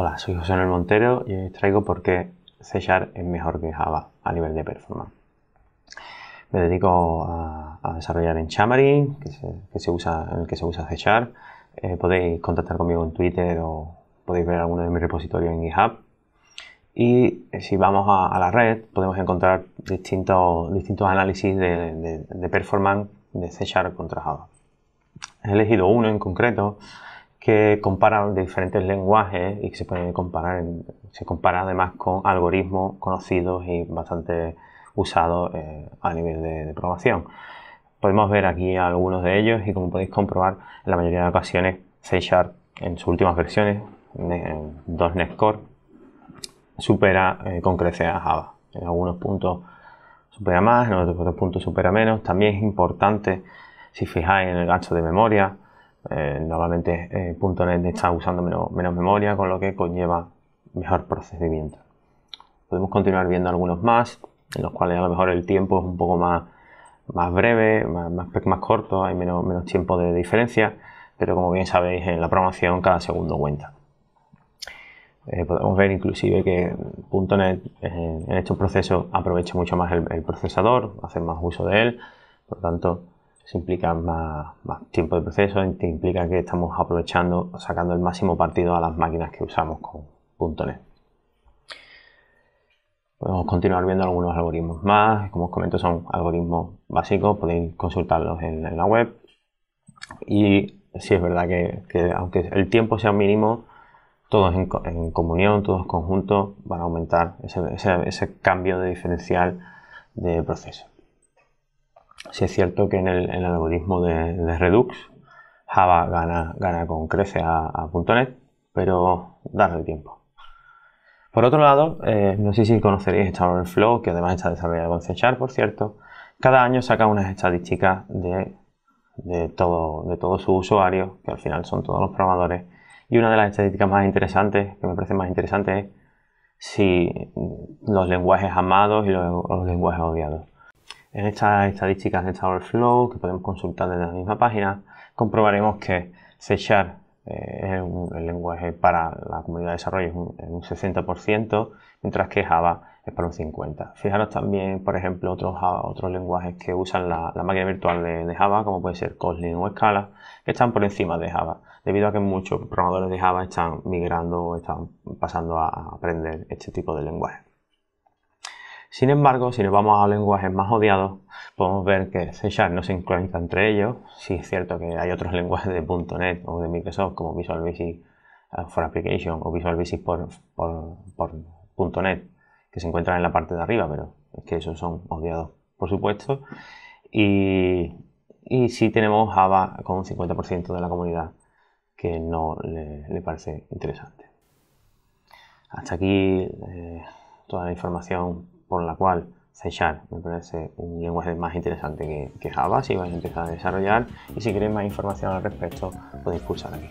Hola, soy José Manuel Montero y hoy os traigo por qué C es mejor que Java a nivel de performance. Me dedico a, desarrollar en Xamarin, que, se, usa, en el que se usa C eh, podéis contactar conmigo en Twitter o podéis ver alguno de mis repositorios en GitHub. Y eh, si vamos a, la red, podemos encontrar distintos, distintos análisis de, de performance de C Sharp contra Java. He elegido uno en concreto que comparan diferentes lenguajes y que se pueden comparar, se compara además con algoritmos conocidos y bastante usados eh, a nivel de, de, programación. Podemos ver aquí algunos de ellos y como podéis comprobar, en la mayoría de ocasiones C en sus últimas versiones, en .net Core, supera eh, con creces a Java. En algunos puntos supera más, en otros puntos supera menos. También es importante, si fijáis en el gancho de memoria, eh, normalmente eh, .NET está usando menos, memoria, con lo que conlleva mejor procedimiento. Podemos continuar viendo algunos más, en los cuales a lo mejor el tiempo es un poco más, más breve, más, más, corto, hay menos, menos tiempo de diferencia, pero como bien sabéis, en la programación cada segundo cuenta. Eh, podemos ver inclusive que .NET en estos procesos aprovecha mucho más el, el procesador, hace más uso de él, por tanto se implica más, tiempo de proceso, implica que estamos aprovechando, sacando el máximo partido a las máquinas que usamos con .NET. Podemos continuar viendo algunos algoritmos más. Como os comento, son algoritmos básicos, podéis consultarlos en, la web. Y sí es verdad que, aunque el tiempo sea mínimo, todos en, comunión, todos conjuntos, van a aumentar ese cambio de diferencial de proceso. Si es cierto que en el, algoritmo de, Redux, Java gana, gana con crece a, .NET, pero darle tiempo. Por otro lado, eh, no sé si conoceréis Star Flow, que además está desarrollado con C por cierto. Cada año saca unas estadísticas de, de todos sus usuarios, que al final son todos los programadores. Y una de las estadísticas más interesantes, que me parece más interesante, es si los lenguajes amados y los lenguajes odiados. En estas estadísticas de Tower flow que podemos consultar desde la misma página, comprobaremos que C Sharp eh, es un, el lenguaje para la comunidad de desarrollo en un, 60%, mientras que Java es para un 50%. Fijaros también, por ejemplo, otros, otros lenguajes que usan la, máquina virtual de, Java, como puede ser Kotlin o Scala, que están por encima de Java, debido a que muchos programadores de Java están migrando o están pasando a aprender este tipo de lenguaje. Sin embargo, si nos vamos a lenguajes más odiados, podemos ver que C Sharp no se sincroniza entre ellos. Sí es cierto que hay otros lenguajes de .NET o de Microsoft como Visual Basic eh, for Application o Visual Basic por, .NET que se encuentran en la parte de arriba, pero es que esos son odiados, por supuesto. Y, si sí tenemos Java con un 50% de la comunidad que no le, parece interesante. Hasta aquí eh, toda la información por la cual sellar me parece un lenguaje más interesante que, que Java si vais a empezar a desarrollar y si queréis más información al respecto podéis pulsar aquí.